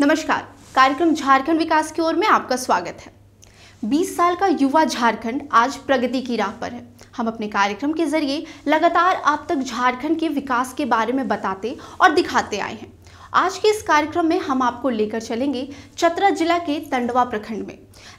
नमस्कार कार्यक्रम झारखंड विकास की ओर में आपका स्वागत है 20 साल का युवा झारखंड आज प्रगति की राह पर है हम अपने कार्यक्रम के जरिए लगातार आप तक झारखंड के विकास के बारे में बताते और दिखाते आए हैं आज के इस कार्यक्रम में हम आपको लेकर चलेंगे चतरा जिला के तंडवा प्रखंड में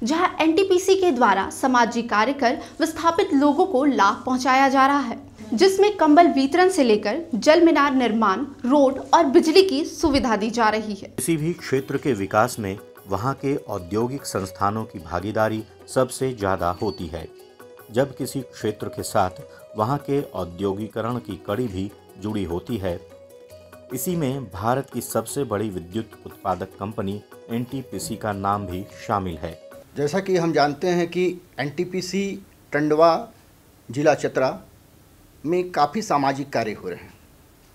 जहां एनटीपीसी के द्वारा सामाजिक कार्य कर विस्थापित लोगों को लाभ पहुंचाया जा रहा है जिसमें कंबल वितरण से लेकर जल मीनार निर्माण रोड और बिजली की सुविधा दी जा रही है किसी भी क्षेत्र के विकास में वहाँ के औद्योगिक संस्थानों की भागीदारी सबसे ज्यादा होती है जब किसी क्षेत्र के साथ वहाँ के औद्योगिकरण की कड़ी भी जुड़ी होती है इसी में भारत की सबसे बड़ी विद्युत उत्पादक कंपनी एन का नाम भी शामिल है जैसा कि हम जानते हैं कि एनटीपीसी टंडवा जिला चतरा में काफ़ी सामाजिक कार्य हो रहे हैं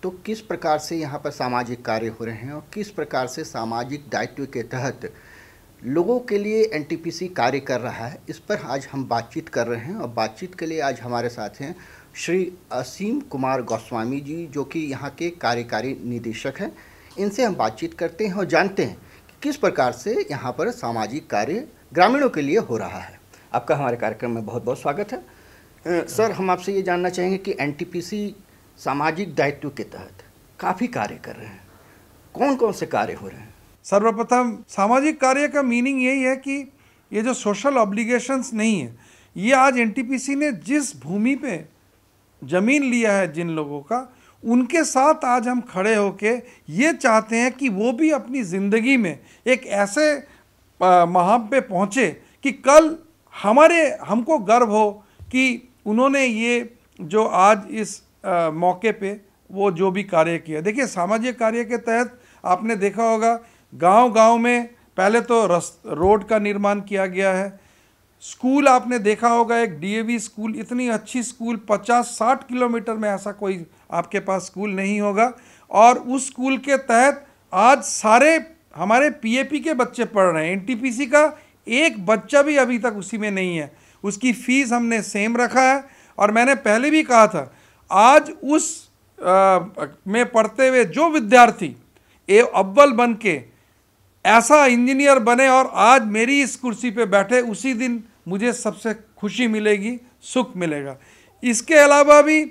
तो किस प्रकार से यहाँ पर सामाजिक कार्य हो रहे हैं और किस प्रकार से सामाजिक दायित्व के तहत लोगों के लिए एन कार्य कर रहा है इस पर आज हम बातचीत कर रहे हैं और बातचीत के लिए आज हमारे साथ हैं श्री असीम कुमार गोस्वामी जी जो कि यहाँ के कार्यकारी निदेशक हैं इनसे हम बातचीत करते हैं और जानते हैं कि किस प्रकार से यहाँ पर सामाजिक कार्य ग्रामीणों के लिए हो रहा है आपका हमारे कार्यक्रम में बहुत बहुत स्वागत है सर हम आपसे ये जानना चाहेंगे कि एन सामाजिक दायित्व के तहत काफ़ी कार्य कर रहे हैं कौन कौन से कार्य हो रहे हैं सर्वप्रथम सामाजिक कार्य का मीनिंग यही है कि ये जो सोशल ऑब्लिगेशंस नहीं है ये आज एनटीपीसी ने जिस भूमि पे ज़मीन लिया है जिन लोगों का उनके साथ आज हम खड़े होके ये चाहते हैं कि वो भी अपनी ज़िंदगी में एक ऐसे महाम पे पहुँचे कि कल हमारे हमको गर्व हो कि उन्होंने ये जो आज इस आ, मौके पे वो जो भी कार्य किया देखिए सामाजिक कार्य के तहत आपने देखा होगा गांव-गांव में पहले तो रस रोड का निर्माण किया गया है स्कूल आपने देखा होगा एक डीएवी स्कूल इतनी अच्छी स्कूल 50-60 किलोमीटर में ऐसा कोई आपके पास स्कूल नहीं होगा और उस स्कूल के तहत आज सारे हमारे पीएपी के बच्चे पढ़ रहे हैं एनटीपीसी का एक बच्चा भी अभी तक उसी में नहीं है उसकी फ़ीस हमने सेम रखा है और मैंने पहले भी कहा था आज उस आ, में पढ़ते हुए जो विद्यार्थी ए अव्वल बन के ऐसा इंजीनियर बने और आज मेरी इस कुर्सी पे बैठे उसी दिन मुझे सबसे खुशी मिलेगी सुख मिलेगा इसके अलावा भी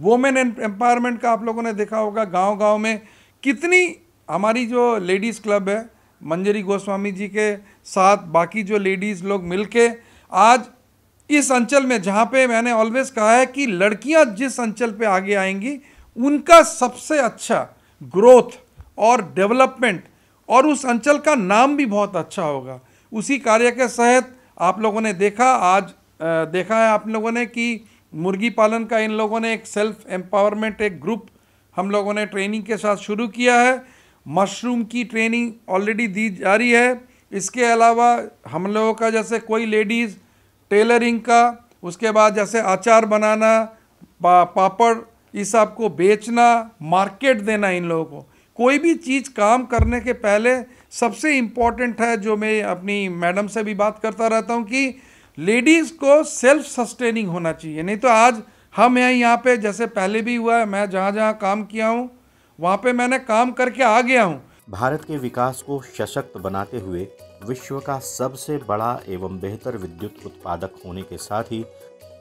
वोमेन एम्पावरमेंट का आप लोगों ने देखा होगा गांव गांव में कितनी हमारी जो लेडीज़ क्लब है मंजरी गोस्वामी जी के साथ बाकी जो लेडीज़ लोग मिलके आज इस अंचल में जहाँ पे मैंने ऑलवेज कहा है कि लड़कियाँ जिस अंचल पे आगे आएंगी उनका सबसे अच्छा ग्रोथ और डेवलपमेंट और उस अंचल का नाम भी बहुत अच्छा होगा उसी कार्य के तहत आप लोगों ने देखा आज देखा है आप लोगों ने कि मुर्गी पालन का इन लोगों ने एक सेल्फ एम्पावरमेंट एक ग्रुप हम लोगों ने ट्रेनिंग के साथ शुरू किया है मशरूम की ट्रेनिंग ऑलरेडी दी जा रही है इसके अलावा हम लोगों का जैसे कोई लेडीज़ टेलरिंग का उसके बाद जैसे अचार बनाना पा, पापड़ इस सबको बेचना मार्केट देना इन लोगों को कोई भी चीज़ काम करने के पहले सबसे इम्पॉर्टेंट है जो मैं अपनी मैडम से भी बात करता रहता हूँ कि लेडीज़ को सेल्फ सस्टेनिंग होना चाहिए नहीं तो आज हम हैं यहाँ पे जैसे पहले भी हुआ है मैं जहाँ जहाँ काम किया हूँ वहाँ पे मैंने काम करके आ गया हूँ भारत के विकास को सशक्त बनाते हुए विश्व का सबसे बड़ा एवं बेहतर विद्युत उत्पादक होने के साथ ही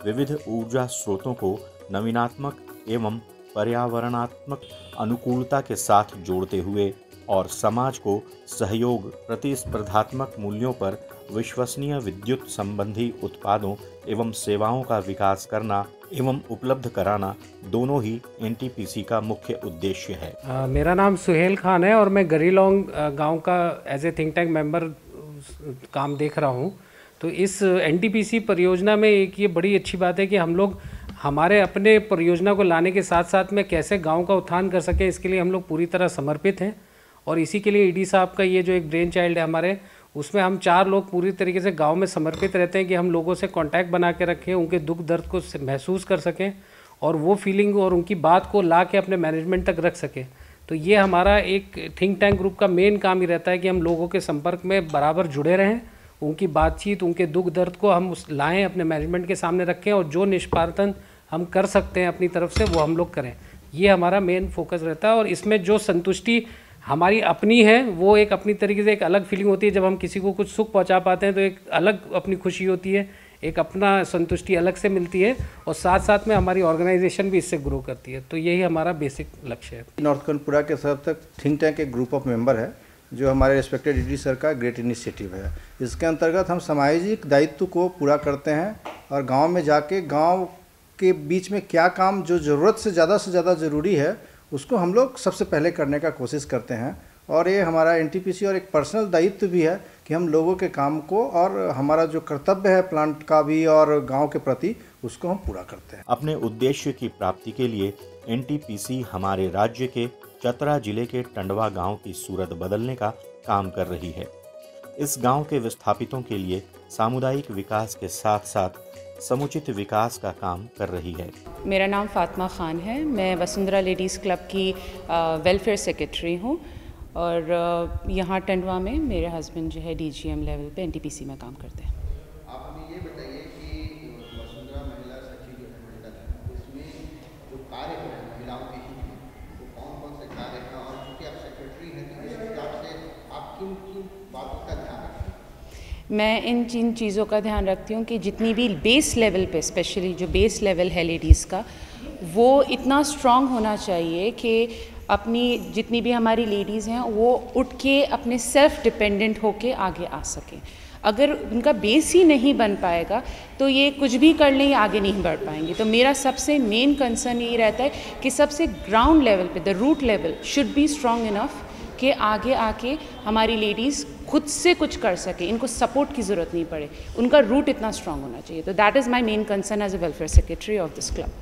विविध ऊर्जा स्रोतों को नवीनात्मक एवं पर्यावरणात्मक अनुकूलता के साथ जोड़ते हुए और समाज को सहयोग प्रतिस्पर्धात्मक मूल्यों पर विश्वसनीय विद्युत संबंधी उत्पादों एवं सेवाओं का विकास करना एवं उपलब्ध कराना दोनों ही एन का मुख्य उद्देश्य है आ, मेरा नाम सुहेल खान है और मैं गरीलोंग गांव का as a think tank member काम देख रहा हूं तो इस एन परियोजना में एक ये बड़ी अच्छी बात है कि हम लोग हमारे अपने परियोजना को लाने के साथ साथ में कैसे गांव का उत्थान कर सकें इसके लिए हम लोग पूरी तरह समर्पित हैं और इसी के लिए ईडी e साहब का ये जो एक ब्रेन चाइल्ड है हमारे उसमें हम चार लोग पूरी तरीके से गांव में समर्पित रहते हैं कि हम लोगों से कांटेक्ट बना के रखें उनके दुख दर्द को महसूस कर सकें और वो फीलिंग और उनकी बात को ला के अपने मैनेजमेंट तक रख सकें तो ये हमारा एक थिंक टैंक ग्रुप का मेन काम ही रहता है कि हम लोगों के संपर्क में बराबर जुड़े रहें उनकी बातचीत उनके दुख दर्द को हम उस लाएँ अपने मैनेजमेंट के सामने रखें और जो निष्पादन हम कर सकते हैं अपनी तरफ से वो हम लोग करें ये हमारा मेन फोकस रहता है और इसमें जो संतुष्टि हमारी अपनी है वो एक अपनी तरीके से एक अलग फीलिंग होती है जब हम किसी को कुछ सुख पहुंचा पाते हैं तो एक अलग अपनी खुशी होती है एक अपना संतुष्टि अलग से मिलती है और साथ साथ में हमारी ऑर्गेनाइजेशन भी इससे ग्रो करती है तो यही हमारा बेसिक लक्ष्य है नॉर्थ कर्नपुरा के सब तक थिंक टैंक एक ग्रुप ऑफ मेंबर है जो हमारे रिस्पेक्टेड डी सर का ग्रेट इनिशिएटिव है इसके अंतर्गत हम सामाजिक दायित्व को पूरा करते हैं और गाँव में जाके गाँव के बीच में क्या काम जो ज़रूरत से ज़्यादा से ज़्यादा ज़रूरी है उसको हम लोग सबसे पहले करने का कोशिश करते हैं और ये हमारा एन और एक पर्सनल दायित्व भी है कि हम लोगों के काम को और हमारा जो कर्तव्य है प्लांट का भी और गांव के प्रति उसको हम पूरा करते हैं अपने उद्देश्य की प्राप्ति के लिए एन हमारे राज्य के चतरा जिले के टंडवा गांव की सूरत बदलने का काम कर रही है इस गांव के विस्थापितों के लिए सामुदायिक विकास के साथ साथ समुचित विकास का काम कर रही है मेरा नाम फातिमा खान है मैं वसुंधरा लेडीज़ क्लब की वेलफेयर सेक्रेटरी हूँ और यहाँ टंडवा में मेरे हस्बैंड जो है डीजीएम लेवल पे एनटीपीसी में काम करते हैं मैं इन जिन चीज़ों का ध्यान रखती हूँ कि जितनी भी बेस लेवल पे स्पेशली जो बेस लेवल है लेडीज़ का वो इतना स्ट्रांग होना चाहिए कि अपनी जितनी भी हमारी लेडीज़ हैं वो उठ के अपने सेल्फ डिपेंडेंट होके आगे आ सकें अगर उनका बेस ही नहीं बन पाएगा तो ये कुछ भी कर लें आगे नहीं बढ़ पाएंगे तो मेरा सबसे मेन कंसर्न यही रहता है कि सबसे ग्राउंड लेवल पे the root level should be strong enough कि आगे आके हमारी लेडीज़ खुद से कुछ कर सके इनको सपोर्ट की ज़रूरत नहीं पड़े उनका रूट इतना स्ट्रांग होना चाहिए तो that is my main concern as a welfare secretary of this club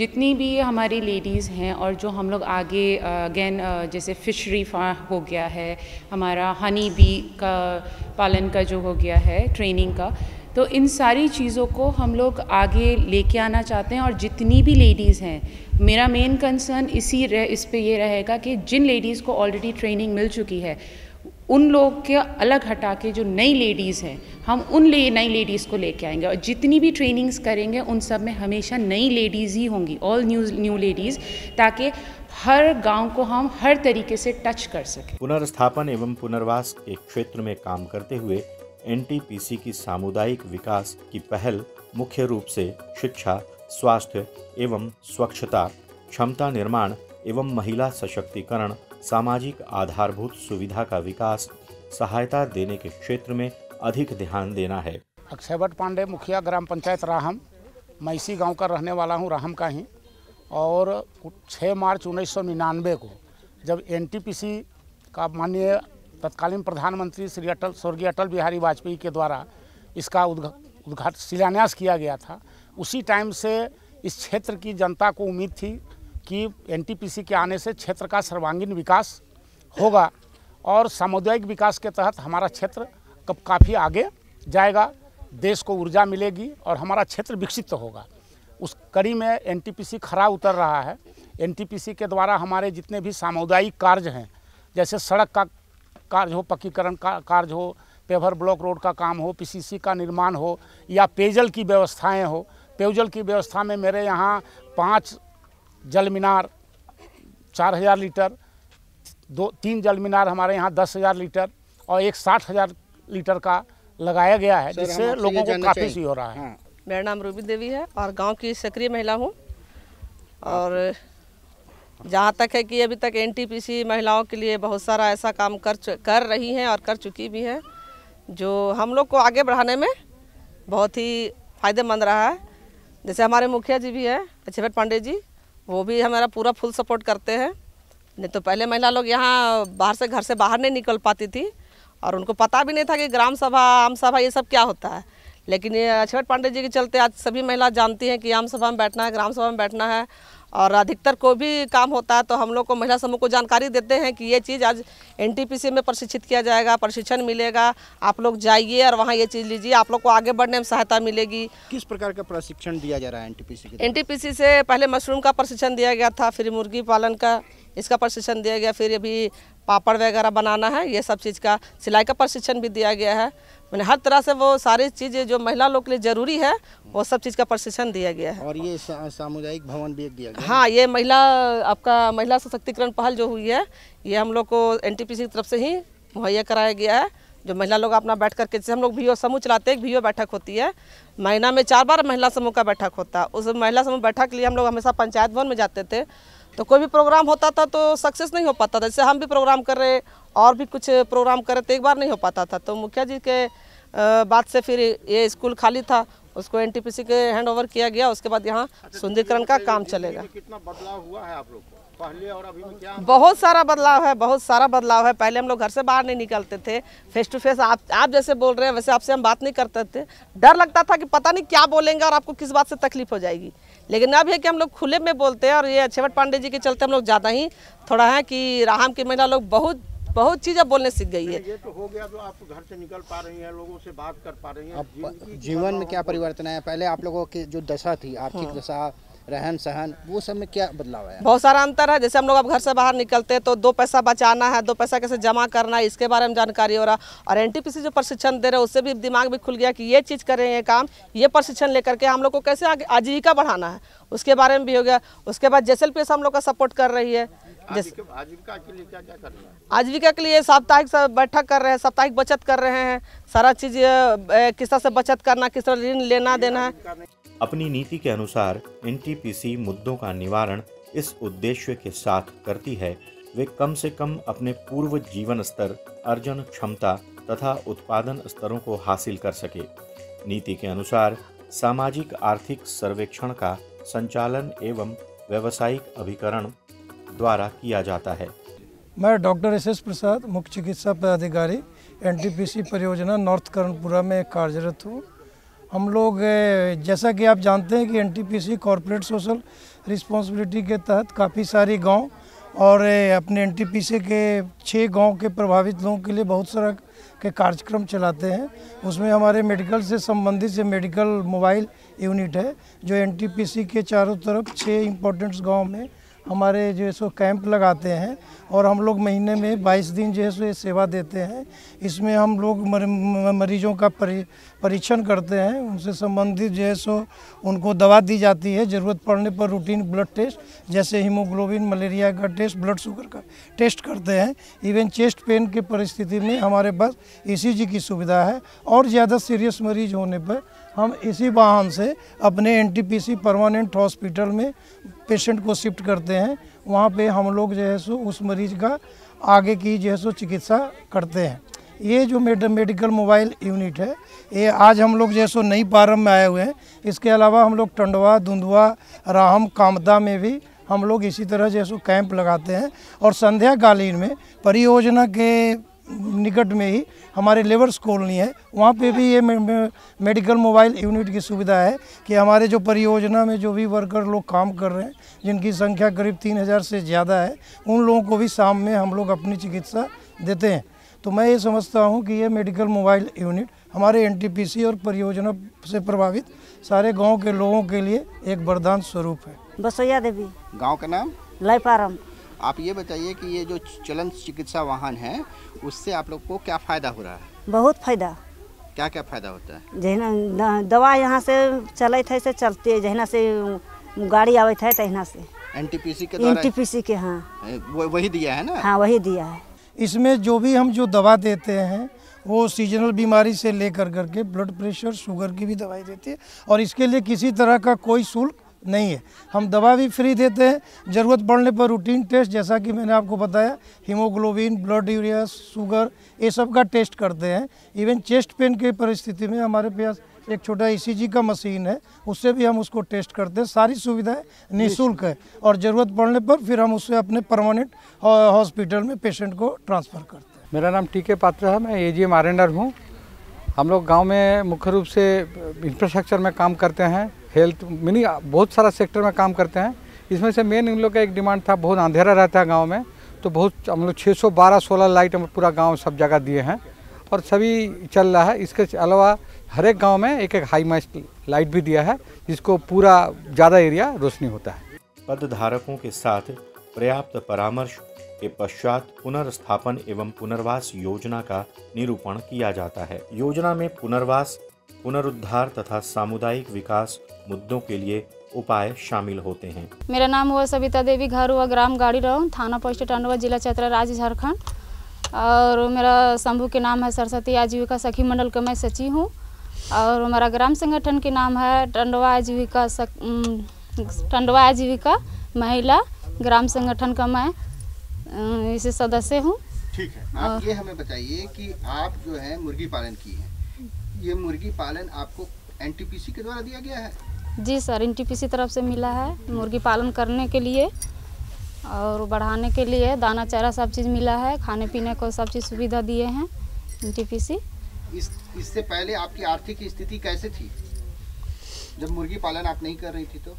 जितनी भी हमारी लेडीज़ हैं और जो हम लोग आगे अगेन जैसे फ़िशरी हो गया है हमारा हनी बी का पालन का जो हो गया है ट्रेनिंग का तो इन सारी चीज़ों को हम लोग आगे लेके आना चाहते हैं और जितनी भी लेडीज़ हैं मेरा मेन कंसर्न इसी रह, इस पे ये रहेगा कि जिन लेडीज़ को ऑलरेडी ट्रेनिंग मिल चुकी है उन लोग के अलग हटा के जो नई लेडीज़ हैं हम उन ले नई लेडीज़ को लेके आएंगे और जितनी भी ट्रेनिंग्स करेंगे उन सब में हमेशा नई लेडीज़ ही होंगी ऑल न्यू न्यू लेडीज़ ताकि हर गांव को हम हर तरीके से टच कर सकें पुनर्स्थापन एवं पुनर्वास के क्षेत्र में काम करते हुए एनटीपीसी की सामुदायिक विकास की पहल मुख्य रूप से शिक्षा स्वास्थ्य एवं स्वच्छता क्षमता निर्माण एवं महिला सशक्तिकरण सामाजिक आधारभूत सुविधा का विकास सहायता देने के क्षेत्र में अधिक ध्यान देना है अक्षय भट्ट पांडे मुखिया ग्राम पंचायत राहम मैं इसी गाँव का रहने वाला हूँ राहम का ही और 6 मार्च उन्नीस को जब एनटीपीसी का माननीय तत्कालीन प्रधानमंत्री श्री अटल स्वर्गीय अटल बिहारी वाजपेयी के द्वारा इसका उद्घाट शिलान्यास किया गया था उसी टाइम से इस क्षेत्र की जनता को उम्मीद थी कि एनटीपीसी के आने से क्षेत्र का सर्वांगीण विकास होगा और सामुदायिक विकास के तहत हमारा क्षेत्र कब काफ़ी आगे जाएगा देश को ऊर्जा मिलेगी और हमारा क्षेत्र विकसित तो होगा उस कड़ी में एनटीपीसी खरा उतर रहा है एनटीपीसी के द्वारा हमारे जितने भी सामुदायिक कार्य हैं जैसे सड़क का कार्य हो पक्कीकरण का कार्य हो पेवर ब्लॉक रोड का काम हो पीसीसी का निर्माण हो या पेयजल की व्यवस्थाएं हो पेयजल की व्यवस्था में मेरे यहाँ पाँच जल मीनार चार हज़ार लीटर दो तीन जल मीनार हमारे यहाँ दस हज़ार लीटर और एक साठ हज़ार लीटर का लगाया गया है जिससे लोगों को काफ़ी सी हो रहा है हाँ। मेरा नाम रूबी देवी है और गाँव की सक्रिय महिला हूँ हाँ। और जहाँ तक है कि अभी तक एनटीपीसी महिलाओं के लिए बहुत सारा ऐसा काम कर कर रही हैं और कर चुकी भी हैं जो हम लोग को आगे बढ़ाने में बहुत ही फ़ायदेमंद रहा है जैसे हमारे मुखिया जी भी हैं अक्षयभट पांडे जी वो भी हमारा पूरा फुल सपोर्ट करते हैं नहीं तो पहले महिला लोग यहाँ बाहर से घर से बाहर नहीं निकल पाती थी और उनको पता भी नहीं था कि ग्राम सभा आम सभा ये सब क्या होता है लेकिन ये अक्षयभट पांडे जी के चलते आज सभी महिला जानती हैं कि आम सभा में बैठना है ग्राम सभा में बैठना है और अधिकतर कोई भी काम होता है तो हम लोग को महिला समूह को जानकारी देते हैं कि ये चीज़ आज एनटीपीसी में प्रशिक्षित किया जाएगा प्रशिक्षण मिलेगा आप लोग जाइए और वहाँ ये चीज़ लीजिए आप लोग को आगे बढ़ने में सहायता मिलेगी किस प्रकार का प्रशिक्षण दिया जा रहा है एनटीपीसी टी एनटीपीसी से पहले मशरूम का प्रशिक्षण दिया गया था फिर मुर्गी पालन का इसका प्रशिक्षण दिया गया फिर अभी पापड़ वगैरह बनाना है ये सब चीज़ का सिलाई का प्रशिक्षण भी दिया गया है मैंने हर तरह से वो सारी चीज़ें जो महिला लोग के लिए ज़रूरी है वो सब चीज़ का प्रशिक्षण दिया गया है और ये सामुदायिक भवन भी दिया गया हाँ ये महिला आपका महिला सशक्तिकरण पहल जो हुई है ये हम लोग को एन की तरफ से ही मुहैया कराया गया है जो महिला लोग अपना बैठ करके जैसे हम लोग भी समूह चलाते हैं भी बैठक होती है महीना में चार बार महिला समूह का बैठक होता है उस महिला समूह बैठक के लिए हम लोग हमेशा पंचायत भवन में जाते थे तो कोई भी प्रोग्राम होता था तो सक्सेस नहीं हो पाता था जैसे हम भी प्रोग्राम कर रहे और भी कुछ प्रोग्राम करे तो एक बार नहीं हो पाता था तो मुखिया जी के बाद से फिर ये स्कूल खाली था उसको एनटीपीसी के हैंड ओवर किया गया उसके बाद यहाँ अच्छा, तो सुंदरीकरण का काम चलेगा कितना बदलाव हुआ है आप लोग को पहले और अभी में क्या बहुत सारा बदलाव है बहुत सारा बदलाव है पहले हम लोग घर से बाहर नहीं निकलते थे फेस टू फेस आप आप जैसे बोल रहे हैं वैसे आपसे हम बात नहीं करते थे डर लगता था कि पता नहीं क्या बोलेंगे और आपको किस बात से तकलीफ हो जाएगी लेकिन अब है कि हम लोग खुले में बोलते हैं और ये अक्षेवट पांडे जी के चलते हम लोग ज़्यादा ही थोड़ा है कि राम की महिला लोग बहुत बहुत चीज़ें बोलने सीख गई है ये तो हो गया तो आप घर से निकल पा रही हैं लोगों से बात कर पा रही हैं जीवन में क्या परिवर्तन है पहले आप लोगों की जो दशा थी आर्थिक हाँ। दशा रहन सहन वो सब में क्या बदलाव है बहुत सारा अंतर है जैसे हम लोग अब घर से बाहर निकलते हैं तो दो पैसा बचाना है दो पैसा कैसे जमा करना है इसके बारे में जानकारी हो रहा और एन जो प्रशिक्षण दे रहे हैं उससे भी दिमाग भी खुल गया कि ये चीज़ करें ये काम ये प्रशिक्षण लेकर के हम लोग को कैसे आजीविका बढ़ाना है उसके बारे में भी हो गया उसके बाद जैसे हम लोग का सपोर्ट कर रही है आजीविका के लिए क्या क्या कर रहे हैं आजीविका के लिए साप्ताहिक बैठक कर रहे हैं साप्ताहिक बचत कर रहे हैं सारा चीज किस तरह से बचत करना किस तरह ऋण लेना देना है अपनी नीति के अनुसार एन मुद्दों का निवारण इस उद्देश्य के साथ करती है वे कम से कम अपने पूर्व जीवन स्तर अर्जन क्षमता तथा उत्पादन स्तरों को हासिल कर सके नीति के अनुसार सामाजिक आर्थिक सर्वेक्षण का संचालन एवं व्यवसायिक अभिकरण द्वारा किया जाता है मैं डॉक्टर एस एस प्रसाद मुख्य चिकित्सा पदाधिकारी एन परियोजना नॉर्थ करणपुरा में कार्यरत हूँ हम लोग जैसा कि आप जानते हैं कि एनटीपीसी कॉरपोरेट सोशल रिस्पॉन्सिबिलिटी के तहत काफ़ी सारे गांव और अपने एनटीपीसी के छः गांव के प्रभावित लोगों के लिए बहुत सारा के कार्यक्रम चलाते हैं उसमें हमारे मेडिकल से संबंधित से मेडिकल मोबाइल यूनिट है जो एनटीपीसी के चारों तरफ छः इम्पोर्टेंट्स गाँव में हमारे जो है सो कैंप लगाते हैं और हम लोग महीने में 22 दिन जो है सो ये सेवा देते हैं इसमें हम लोग मर, मरीजों का परीक्षण करते हैं उनसे संबंधित जो है सो उनको दवा दी जाती है ज़रूरत पड़ने पर रूटीन ब्लड टेस्ट जैसे हीमोग्लोबिन मलेरिया का टेस्ट ब्लड शुगर का टेस्ट करते हैं इवन चेस्ट पेन की परिस्थिति में हमारे पास ई e की सुविधा है और ज़्यादा सीरियस मरीज होने पर हम इसी वाहन से अपने एनटीपीसी परमानेंट हॉस्पिटल में पेशेंट को शिफ्ट करते हैं वहाँ पे हम लोग जो है सो उस मरीज का आगे की जो है सो चिकित्सा करते हैं ये जो मेडिकल मोबाइल यूनिट है ये आज हम लोग जैसो नई प्रारंभ में आए हुए हैं इसके अलावा हम लोग टंडवा धुंधवा राहम कामदा में भी हम लोग इसी तरह जैसो कैंप लगाते हैं और संध्याकालीन में परियोजना के निकट में ही हमारे लेबर्स कॉलोनी है वहाँ पे भी ये मे, मे, मेडिकल मोबाइल यूनिट की सुविधा है कि हमारे जो परियोजना में जो भी वर्कर लोग काम कर रहे हैं जिनकी संख्या करीब तीन हज़ार से ज़्यादा है उन लोगों को भी शाम में हम लोग अपनी चिकित्सा देते हैं तो मैं ये समझता हूँ कि ये मेडिकल मोबाइल यूनिट हमारे एन और परियोजना से प्रभावित सारे गाँव के लोगों के लिए एक वरदान स्वरूप है बसैया देवी गाँव का नाम लयपारम आप ये बताइए कि ये जो चलन चिकित्सा वाहन है उससे आप लोग को क्या फ़ायदा हो रहा है बहुत फायदा क्या क्या फ़ायदा होता है जहना दवा यहाँ से चले थे से चलते जहना से गाड़ी आवे थे तहिना से एनटीपीसी के एनटीपीसी के हाँ वही दिया है ना हाँ वही दिया है इसमें जो भी हम जो दवा देते हैं वो सीजनल बीमारी से लेकर करके ब्लड प्रेशर शुगर की भी दवाई देती है और इसके लिए किसी तरह का कोई शुल्क नहीं है हम दवा भी फ्री देते हैं ज़रूरत पड़ने पर रूटीन टेस्ट जैसा कि मैंने आपको बताया हीमोग्लोबिन ब्लड यूरिया शुगर ये सब का टेस्ट करते हैं इवन चेस्ट पेन की परिस्थिति में हमारे पास एक छोटा ई e का मशीन है उससे भी हम उसको टेस्ट करते हैं सारी सुविधाएं निःशुल्क है और ज़रूरत पड़ने पर फिर हम उसे अपने परमानेंट हॉस्पिटल में पेशेंट को ट्रांसफ़र करते हैं मेरा नाम टीके पात्र है मैं ए जी एम हूँ हम लोग गाँव में मुख्य रूप से इंफ्रास्ट्रक्चर में काम करते हैं हेल्थ मिनी बहुत सारा सेक्टर में काम करते हैं इसमें से मेन इन लोग का एक डिमांड था बहुत अंधेरा रहता है गाँव में तो बहुत हम लोग छः सौ बारह सोलह लाइट हम पूरा गाँव सब जगह दिए हैं और सभी चल रहा है इसके अलावा हर एक गाँव में एक एक हाई मास्ट लाइट भी दिया है जिसको पूरा ज़्यादा एरिया रोशनी होता है पदधारकों के साथ पर्याप्त परामर्श के पश्चात पुनर्स्थापन एवं पुनर्वास योजना का निरूपण किया जाता है योजना में पुनर्वास पुनरुद्धार तथा सामुदायिक विकास मुद्दों के लिए उपाय शामिल होते हैं मेरा नाम हुआ सविता देवी घर हुआ ग्राम गाड़ी रहो थाना पोस्ट टंडवा जिला चतरा राज्य झारखंड और मेरा शंभू के नाम है सरस्वती आजीविका सखी मंडल के मैं सची हूँ और हमारा ग्राम संगठन के नाम है टंडवा आजीविका टंडवा आजीविका महिला ग्राम संगठन का मैं इसे सदस्य हूँ ठीक है आप ये हमें बताइए कि आप जो है मुर्गी पालन की है ये मुर्गी पालन आपको एनटीपीसी के द्वारा दिया गया है जी सर एन टी तरफ से मिला है मुर्गी पालन करने के लिए और बढ़ाने के लिए दाना चारा सब चीज़ मिला है खाने पीने को सब चीज़ सुविधा दिए हैं एन टी इस इससे पहले आपकी आर्थिक स्थिति कैसे थी जब मुर्गी पालन आप नहीं कर रही थी तो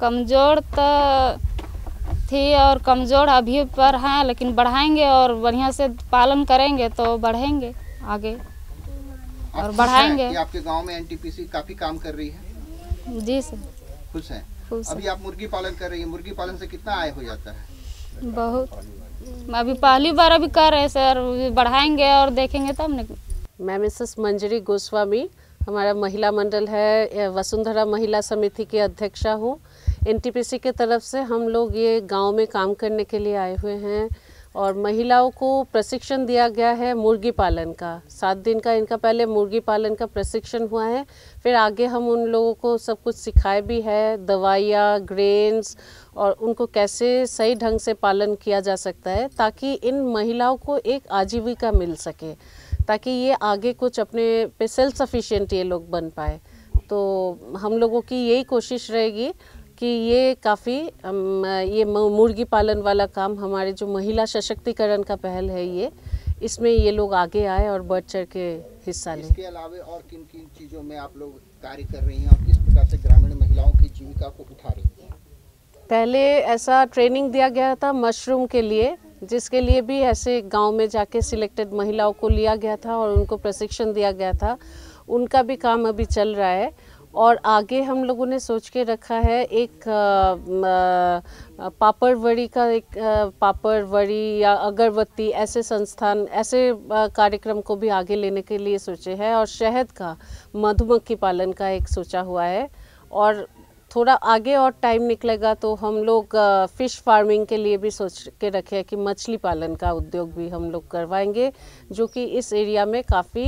कमज़ोर तो थी और कमज़ोर अभी पर हैं लेकिन बढ़ाएंगे और बढ़िया से पालन करेंगे तो बढ़ेंगे आगे और बढ़ाएंगे आपके गांव में एनटीपीसी काफ़ी काम कर रही है जी सर खुश हैं अभी आप मुर्गी पालन कर रही है मुर्गी पालन से कितना आय हो जाता है बहुत अभी पहली बार अभी कर रहे हैं सर बढ़ाएंगे और देखेंगे तब न मैं मिसेस मंजरी गोस्वामी हमारा महिला मंडल है वसुंधरा महिला समिति की अध्यक्षा हूँ एनटीपीसी के तरफ से हम लोग ये गांव में काम करने के लिए आए हुए हैं और महिलाओं को प्रशिक्षण दिया गया है मुर्गी पालन का सात दिन का इनका पहले मुर्गी पालन का प्रशिक्षण हुआ है फिर आगे हम उन लोगों को सब कुछ सिखाए भी है दवाइयाँ ग्रेन्स और उनको कैसे सही ढंग से पालन किया जा सकता है ताकि इन महिलाओं को एक आजीविका मिल सके ताकि ये आगे कुछ अपने पे सेल्फ सफिशेंट ये लोग बन पाए तो हम लोगों की यही कोशिश रहेगी कि ये काफ़ी ये मुर्गी पालन वाला काम हमारे जो महिला सशक्तिकरण का पहल है ये इसमें ये लोग आगे आए और बढ़ चढ़ के हिस्सा लें इसके अलावा और किन किन चीज़ों में आप लोग कार्य कर रही हैं और किस प्रकार से ग्रामीण महिलाओं की जीविका को उठा रही हैं पहले ऐसा ट्रेनिंग दिया गया था मशरूम के लिए जिसके लिए भी ऐसे गांव में जाके सिलेक्टेड महिलाओं को लिया गया था और उनको प्रशिक्षण दिया गया था उनका भी काम अभी चल रहा है और आगे हम लोगों ने सोच के रखा है एक आ, आ, पापड़ वड़ी का एक आ, पापड़ वड़ी या अगरबत्ती ऐसे संस्थान ऐसे कार्यक्रम को भी आगे लेने के लिए सोचे हैं और शहद का मधुमक्खी पालन का एक सोचा हुआ है और थोड़ा आगे और टाइम निकलेगा तो हम लोग फ़िश फार्मिंग के लिए भी सोच के रखे हैं कि मछली पालन का उद्योग भी हम लोग करवाएंगे जो कि इस एरिया में काफ़ी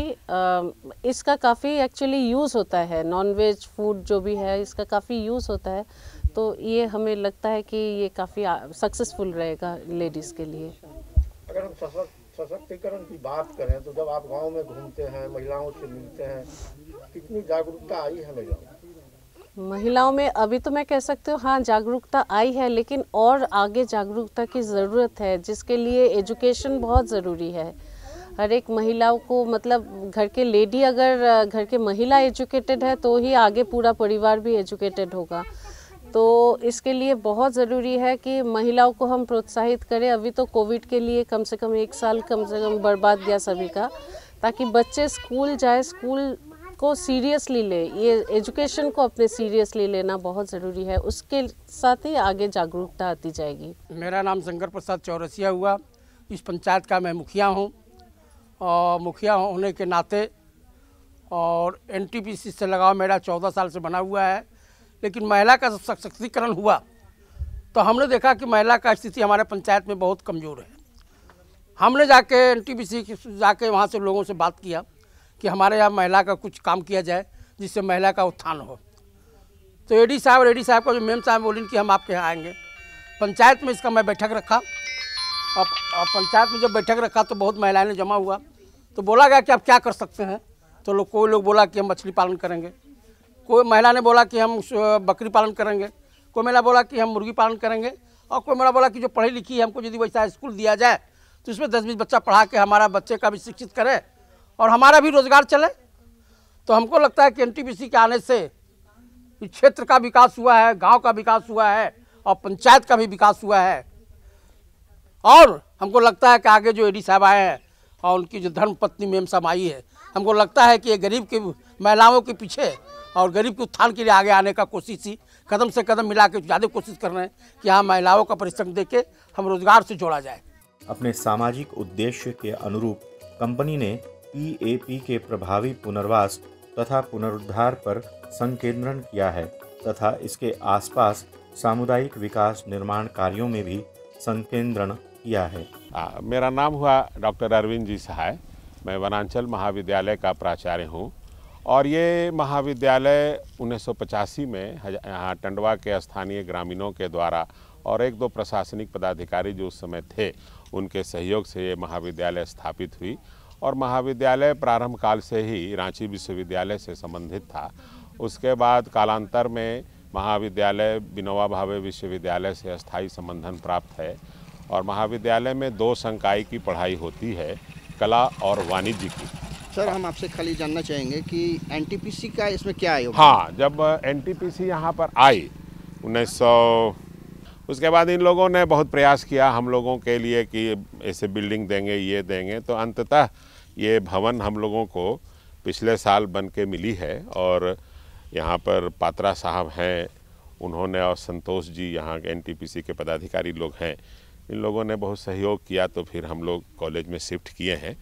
इसका काफ़ी एक्चुअली यूज़ होता है नॉनवेज फूड जो भी है इसका काफ़ी यूज़ होता है तो ये हमें लगता है कि ये काफ़ी सक्सेसफुल रहेगा लेडीज़ के लिए अगर हम सशक्तिकरण की बात करें तो जब आप गांव में घूमते हैं महिलाओं से मिलते हैं कितनी जागरूकता आई है महिलाओं महिलाओं में अभी तो मैं कह सकती हूँ हाँ जागरूकता आई है लेकिन और आगे जागरूकता की ज़रूरत है जिसके लिए एजुकेशन बहुत ज़रूरी है हर एक महिलाओं को मतलब घर के लेडी अगर घर के महिला एजुकेटेड है तो ही आगे पूरा परिवार भी एजुकेटेड होगा तो इसके लिए बहुत ज़रूरी है कि महिलाओं को हम प्रोत्साहित करें अभी तो कोविड के लिए कम से कम एक साल कम से कम बर्बाद गया सभी का ताकि बच्चे स्कूल जाए स्कूल को सीरियसली ले ये एजुकेशन को अपने सीरियसली लेना बहुत ज़रूरी है उसके साथ ही आगे जागरूकता आती जाएगी मेरा नाम शंकर प्रसाद चौरसिया हुआ इस पंचायत का मैं मुखिया हूँ और मुखिया होने के नाते और एन से लगाव मेरा चौदह साल से बना हुआ है लेकिन महिला का सशक्तिकरण हुआ तो हमने देखा कि महिला का स्थिति हमारे पंचायत में बहुत कमज़ोर है हमने जाके एन टी जाके वहाँ से लोगों से बात किया कि हमारे यहाँ महिला का कुछ काम किया जाए जिससे महिला का उत्थान हो तो ए साहब रेडी साहब का जो मेम साहब बोली कि हम आपके यहाँ आएंगे पंचायत में इसका मैं बैठक रखा और पंचायत में जब बैठक रखा तो बहुत महिलाएं ने जमा हुआ तो बोला गया कि आप क्या कर सकते हैं तो लोग कोई लोग बोला कि हम मछली पालन करेंगे कोई महिला ने बोला कि हम बकरी पालन करेंगे कोई महिला बोला कि हम मुर्गी पालन करेंगे और कोई महिला बोला कि जो पढ़ी लिखी है हमको यदि वैसा स्कूल दिया जाए तो उसमें दस बीस बच्चा पढ़ा के हमारा बच्चे का भी शिक्षित करें और हमारा भी रोज़गार चले तो हमको लगता है कि एन के आने से क्षेत्र का विकास हुआ है गांव का विकास हुआ है और पंचायत का भी विकास हुआ है और हमको लगता है कि आगे जो एडी साहब आए हैं और उनकी जो धर्म पत्नी मेम साहब आई है हमको लगता है कि ये गरीब की महिलाओं के पीछे और गरीब के उत्थान के लिए आगे आने का कोशिश ही कदम से कदम मिला के ज़्यादा कोशिश कर रहे हैं कि हाँ महिलाओं का परिश्रम दे के हम रोजगार से जोड़ा जाए अपने सामाजिक उद्देश्य के अनुरूप कंपनी ने पीएपी के प्रभावी पुनर्वास तथा पुनरुद्धार पर संकेंद्रण किया है तथा इसके आसपास सामुदायिक विकास निर्माण कार्यों में भी संकेंद्रण किया है आ, मेरा नाम हुआ डॉक्टर अरविंद जी सहाय मैं वनांचल महाविद्यालय का प्राचार्य हूँ और ये महाविद्यालय उन्नीस में यहाँ टंडवा के स्थानीय ग्रामीणों के द्वारा और एक दो प्रशासनिक पदाधिकारी जो उस समय थे उनके सहयोग से ये महाविद्यालय स्थापित हुई और महाविद्यालय प्रारंभ काल से ही रांची विश्वविद्यालय से संबंधित था उसके बाद कालांतर में महाविद्यालय विनोवा भावे विश्वविद्यालय से स्थायी संबंधन प्राप्त है और महाविद्यालय में दो संकाय की पढ़ाई होती है कला और वाणिज्य की सर हम आपसे खाली जानना चाहेंगे कि एन का इसमें क्या आयोग हाँ जब एनटीपीसी यहाँ पर आई उन्नीस उसके बाद इन लोगों ने बहुत प्रयास किया हम लोगों के लिए कि ऐसे बिल्डिंग देंगे ये देंगे तो अंततः ये भवन हम लोगों को पिछले साल बन के मिली है और यहाँ पर पात्रा साहब हैं उन्होंने और संतोष जी यहाँ के एनटीपीसी के पदाधिकारी लोग हैं इन लोगों ने बहुत सहयोग किया तो फिर हम लोग कॉलेज में शिफ्ट किए हैं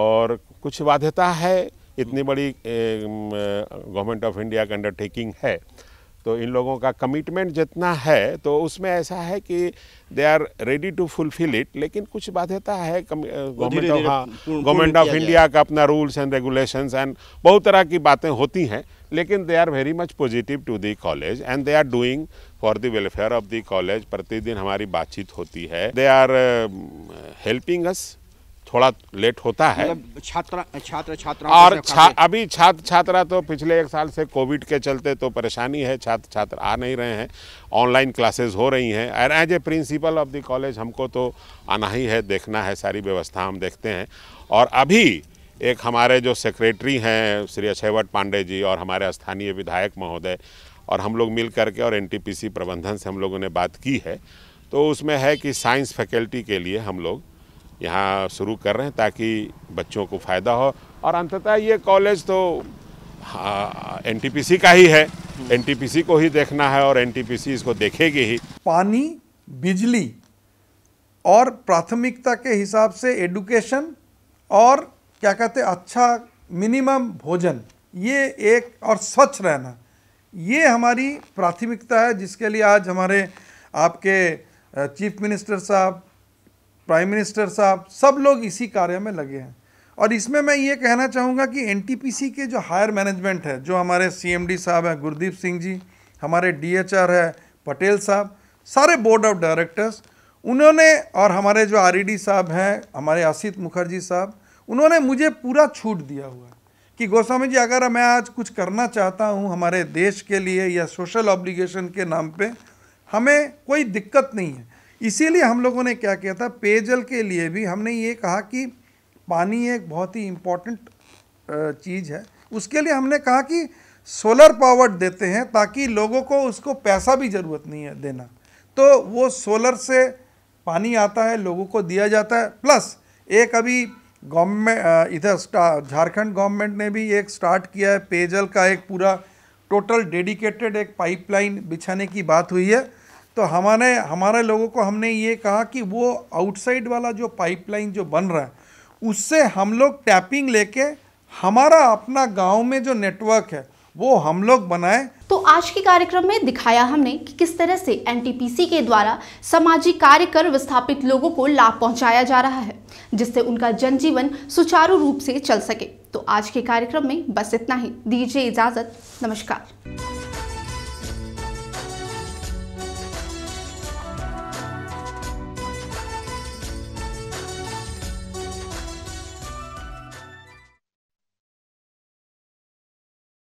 और कुछ बाध्यता है इतनी बड़ी गवर्नमेंट ऑफ इंडिया का अंडरटेकिंग है तो इन लोगों का कमिटमेंट जितना है तो उसमें ऐसा है कि they are ready to fulfil it लेकिन कुछ बाध्यता है government of government of India का अपना रूल्स एंड रेगुलेशंस एंड बहुत तरह की बातें होती हैं लेकिन they are very much positive to the college and they are doing for the welfare of the college प्रतिदिन हमारी बातचीत होती है दे आर हेल्पिंग अस थोड़ा लेट होता है छात्र मतलब छात्र छात्रा और तो छा, अभी छात्र छात्रा तो पिछले एक साल से कोविड के चलते तो परेशानी है छात्र छात्र आ नहीं रहे हैं ऑनलाइन क्लासेस हो रही हैं और as a principal of the college हमको तो आना ही है देखना है सारी व्यवस्था हम देखते हैं और अभी एक हमारे जो सेक्रेटरी हैं श्री अक्षयवट पांडे जी और हमारे स्थानीय विधायक महोदय और हम लोग मिल करके और एनटीपीसी प्रबंधन से हम लोगों ने बात की है तो उसमें है कि साइंस फैकल्टी के लिए हम लोग यहाँ शुरू कर रहे हैं ताकि बच्चों को फ़ायदा हो और अंततः ये कॉलेज तो हाँ, एन का ही है एन को ही देखना है और एन इसको देखेगी ही पानी बिजली और प्राथमिकता के हिसाब से एडुकेशन और क्या कहते अच्छा मिनिमम भोजन ये एक और स्वच्छ रहना ये हमारी प्राथमिकता है जिसके लिए आज हमारे आपके चीफ मिनिस्टर साहब प्राइम मिनिस्टर साहब सब लोग इसी कार्य में लगे हैं और इसमें मैं ये कहना चाहूँगा कि एन के जो हायर मैनेजमेंट है जो हमारे सी साहब हैं गुरदीप सिंह जी हमारे डी है पटेल साहब सारे बोर्ड ऑफ डायरेक्टर्स उन्होंने और हमारे जो आर e साहब हैं हमारे आसित मुखर्जी साहब उन्होंने मुझे पूरा छूट दिया हुआ है कि गोस्वामी जी अगर मैं आज कुछ करना चाहता हूँ हमारे देश के लिए या सोशल ऑब्लिगेशन के नाम पे हमें कोई दिक्कत नहीं है इसीलिए हम लोगों ने क्या किया था पेयजल के लिए भी हमने ये कहा कि पानी एक बहुत ही इम्पोर्टेंट चीज़ है उसके लिए हमने कहा कि सोलर पावर देते हैं ताकि लोगों को उसको पैसा भी ज़रूरत नहीं है देना तो वो सोलर से पानी आता है लोगों को दिया जाता है प्लस एक अभी गवर्नमेंट इधर झारखंड गवर्नमेंट ने भी एक स्टार्ट किया है पेयजल का एक पूरा टोटल डेडिकेटेड एक पाइपलाइन बिछाने की बात हुई है तो हमारे हमारे लोगों को हमने ये कहा कि वो आउटसाइड वाला जो पाइपलाइन जो बन रहा है उससे हम लोग टैपिंग लेके हमारा अपना गांव में जो नेटवर्क है वो हम लोग बनाए तो आज के कार्यक्रम में दिखाया हमने कि किस तरह से एनटीपीसी के द्वारा सामाजिक कार्य कर विस्थापित लोगों को लाभ पहुंचाया जा रहा है जिससे उनका जनजीवन सुचारू रूप से चल सके तो आज के कार्यक्रम में बस इतना ही दीजिए इजाजत नमस्कार